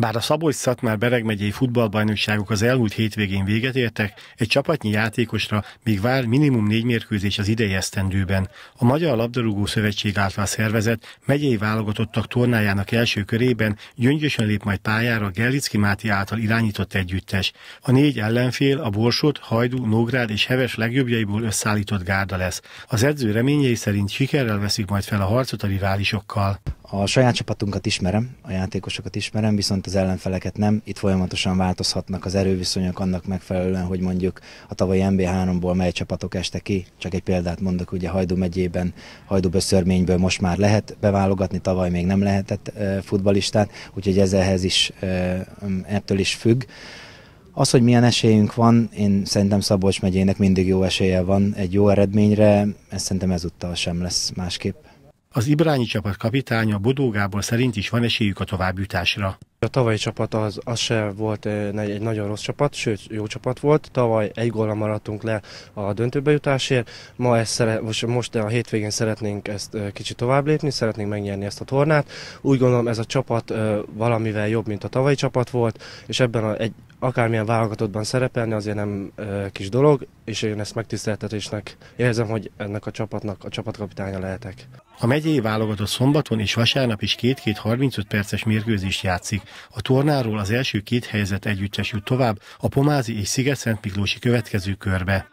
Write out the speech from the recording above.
Bár a Szabolcs-Szatmár Bereg megyei futballbajnokságok az elmúlt hétvégén véget értek, egy csapatnyi játékosra még vár minimum négy mérkőzés az idei esztendőben. A Magyar Labdarúgó Szövetség által szervezett megyei válogatottak tornájának első körében gyöngyösen lép majd pályára Gerlicki Máti által irányított együttes. A négy ellenfél a Borsot, Hajdú, Nógrád és Heves legjobbjaiból összeállított gárda lesz. Az edző reményei szerint sikerrel veszik majd fel a harcot a riválisokkal. A saját csapatunkat ismerem, a játékosokat ismerem, viszont az ellenfeleket nem. Itt folyamatosan változhatnak az erőviszonyok annak megfelelően, hogy mondjuk a tavalyi MB3-ból mely csapatok este ki. Csak egy példát mondok, ugye Hajdú megyében, Hajdú Böszörményből most már lehet beválogatni, tavaly még nem lehetett futbalistát, úgyhogy ez ehhez is, ettől is függ. Az, hogy milyen esélyünk van, én szerintem Szabolcs megyének mindig jó esélye van egy jó eredményre, ez szerintem ezúttal sem lesz másképp. Az ibrányi csapat kapitánya Bodó Gábor szerint is van esélyük a továbbjutásra. A tavalyi csapat az, az se volt eh, egy nagyon rossz csapat, sőt jó csapat volt. Tavaly egy gólra maradtunk le a döntőbe jutásért. Ma ezt szere, most, most a hétvégén szeretnénk ezt eh, kicsit tovább lépni, szeretnénk megnyerni ezt a tornát. Úgy gondolom ez a csapat eh, valamivel jobb, mint a tavalyi csapat volt, és ebben a, egy, akármilyen válogatottban szerepelni azért nem kis dolog, és én ezt megtiszteltetésnek érzem, hogy ennek a csapatnak a csapatkapitánya lehetek. A megyei válogatott szombaton és vasárnap is két-két 35 perces mérkőzést játszik. A tornáról az első két helyzet együttes jut tovább a Pomázi és Sziget-Szent Miklósi következő körbe.